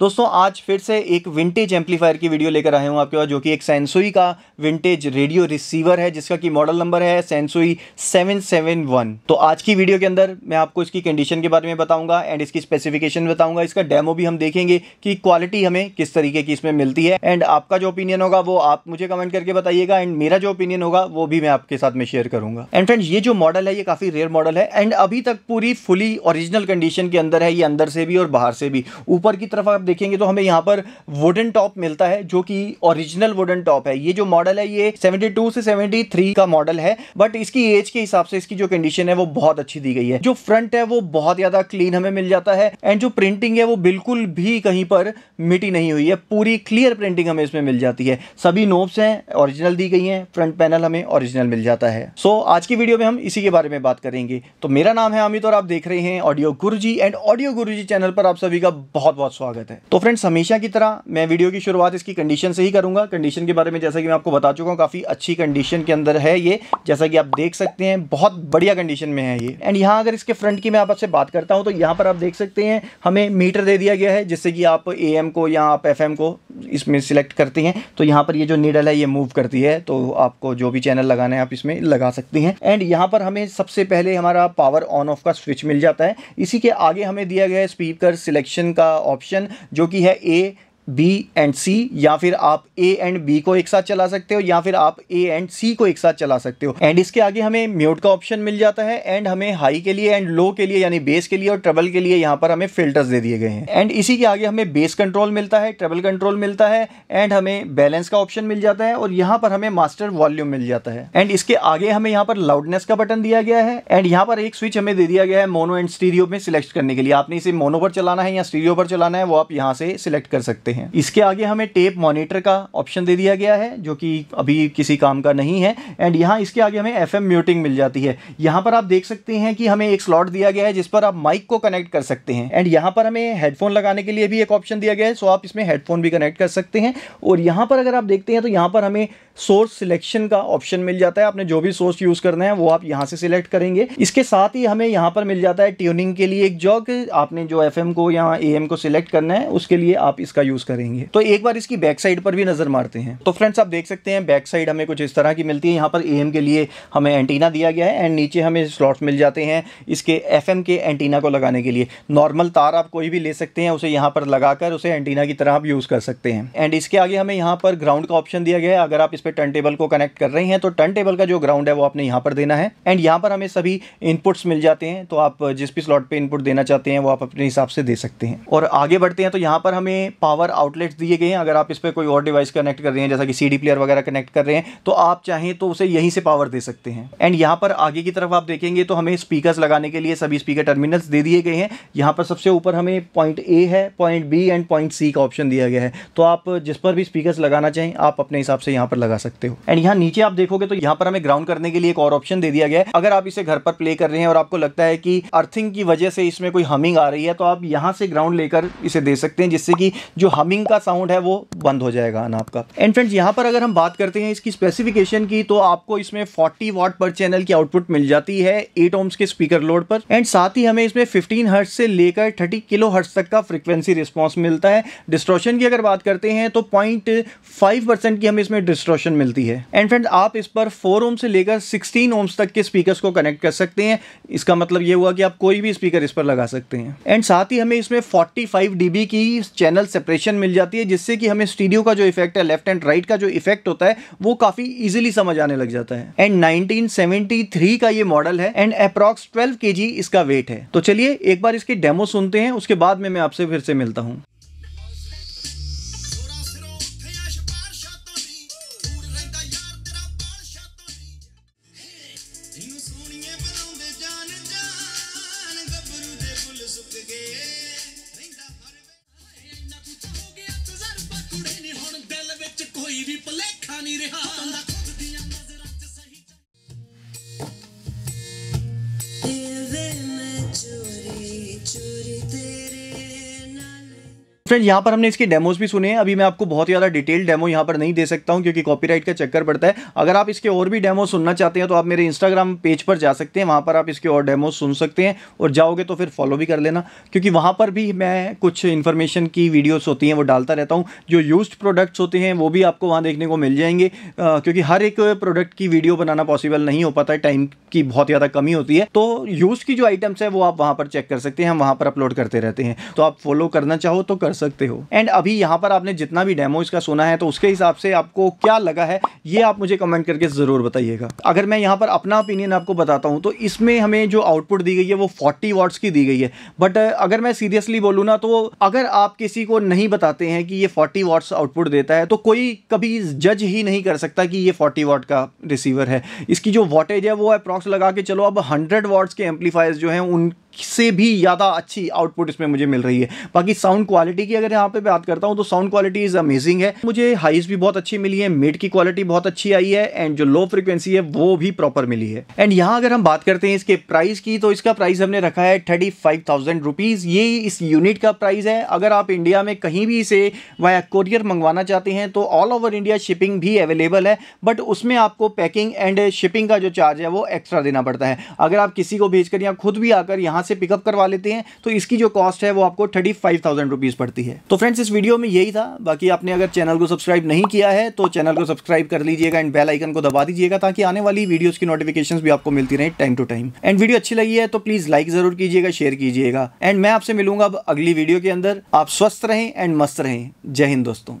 दोस्तों आज फिर से एक विंटेज एम्पलीफायर की वीडियो लेकर आया हूँ आपके पास जो कि एक सेंसोई का विंटेज रेडियो रिसीवर है जिसका कि मॉडल नंबर है सेंसोई 771 तो आज की वीडियो के अंदर मैं आपको इसकी कंडीशन के बारे में बताऊंगा एंड इसकी स्पेसिफिकेशन बताऊंगा इसका डेमो भी हम देखेंगे कि क्वालिटी हमें किस तरीके की इसमें मिलती है एंड आपका जो ओपिनियन होगा वो आप मुझे कमेंट करके बताइएगा एंड मेरा जो ओपिनियन होगा वो भी मैं आपके साथ में शेयर करूंगा एंड फ्रेंड ये जो मॉडल है ये काफ़ी रेयर मॉडल है एंड अभी तक पूरी फुली ओरिजिनल कंडीशन के अंदर है ये अंदर से भी और बाहर से भी ऊपर की तरफ आप देखेंगे तो हमें यहाँ पर वुडन टॉप मिलता है जो कि ओरिजिनल वुडन टॉप है ये जो मॉडल है ये 72 से 73 का मॉडल है बट इसकी एज के हिसाब से इसकी जो कंडीशन है वो बहुत अच्छी दी गई है जो फ्रंट है वो बहुत ज़्यादा क्लीन हमें मिल जाता है एंड जो प्रिंटिंग है वो बिल्कुल भी कहीं पर मिटी नहीं हुई है पूरी क्लियर प्रिंटिंग हमें इसमें मिल जाती है सभी नोब्स हैं ऑरिजिनल दी गई है फ्रंट पैनल हमें ओरिजिनल मिल जाता है सो so, आज की वीडियो में हम इसी के बारे में बात करेंगे तो मेरा नाम है अमित और आप देख रहे हैं audio Guruji and audio Guruji channel पर आप सभी का बहुत बहुत स्वागत है तो फ्रेंड्स हमेशा की तरह मैं वीडियो की शुरुआत इसकी कंडीशन से ही करूंगा कंडीशन के बारे में जैसा कि मैं आपको बता चुका हूँ काफ़ी अच्छी कंडीशन के अंदर है ये जैसा कि आप देख सकते हैं बहुत बढ़िया कंडीशन में है ये एंड यहाँ अगर इसके फ्रंट की मैं आपसे बात करता हूँ तो यहाँ पर आप देख सकते हैं हमें मीटर दे दिया गया है जिससे कि आप ए को या आप एफ को इसमें सिलेक्ट करते हैं तो यहाँ पर ये जो नीडल है ये मूव करती है तो आपको जो भी चैनल लगाना है आप इसमें लगा सकते हैं एंड यहाँ पर हमें सबसे पहले हमारा पावर ऑन ऑफ का स्विच मिल जाता है इसी के आगे हमें दिया गया है स्पीकर सिलेक्शन का ऑप्शन जो कि है ए बी एंड सी या फिर आप ए एंड बी को एक साथ चला सकते हो या फिर आप ए एंड सी को एक साथ चला सकते हो एंड इसके आगे हमें म्यूट का ऑप्शन मिल जाता है एंड हमें हाई के लिए एंड लो के लिए यानी बेस के लिए और ट्रबल के लिए यहाँ पर हमें फिल्टर्स दे दिए गए हैं एंड इसी के आगे हमें बेस कंट्रोल मिलता है ट्रबल कंट्रोल मिलता है एंड हमें बैलेंस का ऑप्शन मिल जाता है और यहाँ पर हमें मास्टर वॉल्यूम मिल जाता है एंड इसके आगे हमें यहाँ पर लाउडनेस का बटन दिया गया है एंड यहाँ पर एक स्विच हमें दे दिया गया है मोनो एंड स्टीरियो में सिलेक्ट करने के लिए आपने इसे मोनो पर चलाना है या स्टीरियो पर चलाना है वो आप यहाँ से सिलेक्ट कर सकते हैं हैं इसके आगे हमें टेप मॉनिटर का ऑप्शन दे दिया गया है जो कि अभी किसी काम का नहीं है एंड यहाँ इसके आगे हमें एफ म्यूटिंग मिल जाती है यहाँ पर आप देख सकते हैं कि हमें एक स्लॉट दिया गया है जिस पर आप माइक को कनेक्ट कर सकते हैं एंड यहाँ पर हमें हेडफोन लगाने के लिए भी एक ऑप्शन दिया गया है सो आप इसमें हेडफोन भी कनेक्ट कर सकते हैं और यहाँ पर अगर आप देखते हैं तो यहाँ पर हमें सोर्स सिलेक्शन का ऑप्शन मिल जाता है आपने जो भी सोर्स यूज़ करना है वो आप यहाँ से सिलेक्ट करेंगे इसके साथ ही हमें यहाँ पर मिल जाता है ट्यूनिंग के लिए एक जॉग आपने जो एफ को या ए को सिलेक्ट करना है उसके लिए आप इसका यूज़ करेंगे तो एक बार इसकी बैक साइड पर भी नज़र मारते हैं तो फ्रेंड्स आप देख सकते हैं बैक साइड हमें कुछ इस तरह की मिलती है यहाँ पर एम के लिए हमें एंटीना दिया गया है एंड नीचे हमें स्लॉट्स मिल जाते हैं इसके एफ के एंटीना को लगाने के लिए नॉर्मल तार आप कोई भी ले सकते हैं उसे यहाँ पर लगाकर उसे एंटीना की तरह आप यूज़ कर सकते हैं एंड इसके आगे हमें यहाँ पर ग्राउंड का ऑप्शन दिया गया है अगर आप इस पर टर्न टेबल को कनेक्ट कर रहे हैं तो टर्न टेबल का जो ग्राउंड है वो आपने यहाँ पर देना है एंड यहाँ पर हमें सभी इनपुट्स मिल जाते हैं तो आप जिस भी स्लॉट पर इनपुट देना चाहते हैं वो आप अपने हिसाब से दे सकते हैं और आगे बढ़ते हैं तो यहाँ पर हमें पावर पर आउटलेट्स दिए गए हैं अगर आप इस पर कोई और डिवाइस कनेक्ट कर रहे हैं जैसा कि सी प्लेयर वगैरह कनेक्ट कर रहे हैं तो आप चाहें तो उसे यहीं से पावर दे सकते हैं एंड यहाँ पर आगे की तरफ आप देखेंगे तो हमें स्पीकर्स लगाने के लिए सभी स्पीकर टर्मिनल्स दे दिए गए हैं यहाँ पर सबसे ऊपर हमें पॉइंट ए है point B and point C का ऑप्शन दिया गया है तो आप जिस पर भी स्पीकर लगाना चाहें आप अपने हिसाब से यहाँ पर लगा सकते हो एंड यहाँ नीचे आप देखोगे तो यहाँ पर हमें ग्राउंड करने के लिए एक और ऑप्शन दे दिया गया है अगर आप इसे घर पर प्ले कर रहे हैं और आपको लगता है कि अर्थिंग की वजह से इसमें कोई हमिंग आ रही है तो आप यहाँ से ग्राउंड लेकर इसे दे सकते हैं जिससे कि जो हमिंग का साउंड है वो बंद हो जाएगा अनाप का एंड फ्रेंड्स यहाँ पर अगर हम बात करते हैं इसकी स्पेसिफिकेशन की तो आपको इसमें 40 वॉट पर चैनल की आउटपुट मिल जाती है 8 ओम्स के स्पीकर लोड पर एंड साथ ही हमें इसमें 15 हर्ट से लेकर 30 किलो हर्ट्स तक का फ्रिक्वेंसी रिस्पॉन्स मिलता है डिस्ट्रोशन की अगर बात करते हैं तो पॉइंट की हमें इसमें डिस्ट्रोशन मिलती है एंड फ्रेंड आप इस पर फोर ओम से लेकर सिक्सटीन ओम्स तक के स्पीकर को कनेक्ट कर सकते हैं इसका मतलब ये हुआ कि आप कोई भी स्पीकर इस पर लगा सकते हैं एंड साथ ही हमें इसमें फोर्टी फाइव की चैनल सेपरेशन डायरेक्शन मिल जाती है जिससे कि हमें स्टीडियो का जो इफेक्ट है लेफ्ट एंड राइट का जो इफेक्ट होता है वो काफ़ी इजिली समझ आने लग जाता है एंड नाइनटीन का ये मॉडल है एंड अप्रॉक्स ट्वेल्व के इसका वेट है तो चलिए एक बार इसकी डेमो सुनते हैं उसके बाद में मैं आपसे फिर से मिलता हूँ ਵੀ ਭੁਲੇਖਾ ਨਹੀਂ ਰਿਹਾ फ्रेंड यहाँ पर हमने इसके डेमोज भी सुने हैं अभी मैं आपको बहुत ज़्यादा डिटेल डेमो यहाँ पर नहीं दे सकता हूँ क्योंकि कॉपीराइट का चक्कर पड़ता है अगर आप इसके और भी डेमो सुनना चाहते हैं तो आप मेरे इंस्टाग्राम पेज पर जा सकते हैं वहाँ पर आप इसके और डेमो सुन सकते हैं और जाओगे तो फिर फॉलो भी कर लेना क्योंकि वहाँ पर भी मैं कुछ इन्फॉर्मेशन की वीडियोज़ होती हैं वो डालता रहता हूँ जो यूज प्रोडक्ट्स होते हैं वो भी आपको वहाँ देखने को मिल जाएंगे क्योंकि हर एक प्रोडक्ट की वीडियो बनाना पॉसिबल नहीं हो पाता है टाइम की बहुत ज़्यादा कमी होती है तो यूज़ की जो आइटम्स है वो आप वहाँ पर चेक कर सकते हैं हम वहाँ पर अपलोड करते रहते हैं तो आप फॉलो करना चाहो तो कर सकते हो एंड अभी यहाँ पर आपने जितना भी डेमो इसका सुना है तो उसके हिसाब से आपको क्या लगा है ये आप मुझे कमेंट करके ज़रूर बताइएगा अगर मैं यहाँ पर अपना ओपिनियन आपको बताता हूँ तो इसमें हमें जो आउटपुट दी गई है वो फोर्टी वाट्स की दी गई है बट अगर मैं सीरियसली बोलूँ ना तो अगर आप किसी को नहीं बताते हैं कि ये फोर्टी वाट्स आउटपुट देता है तो कोई कभी जज ही नहीं कर सकता कि ये फोर्टी वाट का रिसीवर है इसकी जो वॉटेज है वो अप्रॉक्स लगा के चलो अब हंड्रेड वाट्स के एम्पलीफायर्स जो हैं उन से भी ज़्यादा अच्छी आउटपुट इसमें मुझे मिल रही है बाकी साउंड क्वालिटी की अगर यहाँ पे बात करता हूँ तो साउंड क्वालिटी इज़ अमेजिंग है मुझे हाइस भी बहुत अच्छी मिली है मिड की क्वालिटी बहुत अच्छी आई है एंड जो लो फ्रिक्वेंसी है वो भी प्रॉपर मिली है एंड यहाँ अगर हम बात करते हैं इसके प्राइस की तो इसका प्राइस हमने रखा है थर्टी फाइव थाउजेंड रुपीज़ ये इस यूनिट का प्राइस है अगर आप इंडिया में कहीं भी इसे वाया कोरियर मंगवाना चाहते हैं तो ऑल ओवर इंडिया शिपिंग भी अवेलेबल है बट उसमें आपको पैकिंग एंड शिपिंग का जो चार्ज है वो एक्स्ट्रा देना पड़ता है अगर आप किसी को भेजकर या खुद भी आकर यहाँ यहाँ से पिकअप करवा लेते हैं तो इसकी जो कॉस्ट है वो आपको थर्टी फाइव थाउजेंड रुपीज़ पड़ती है तो फ्रेंड्स इस वीडियो में यही था बाकी आपने अगर चैनल को सब्सक्राइब नहीं किया है तो चैनल को सब्सक्राइब कर लीजिएगा एंड बेल आइकन को दबा दीजिएगा ताकि आने वाली वीडियोज़ की नोटिफिकेशन भी आपको मिलती रहे time to time and video अच्छी लगी है तो प्लीज़ लाइक ज़रूर कीजिएगा शेयर कीजिएगा एंड मैं आपसे मिलूंगा अब अगली वीडियो के अंदर आप स्वस्थ रहें एंड मस्त रहें जय हिंद दोस्तों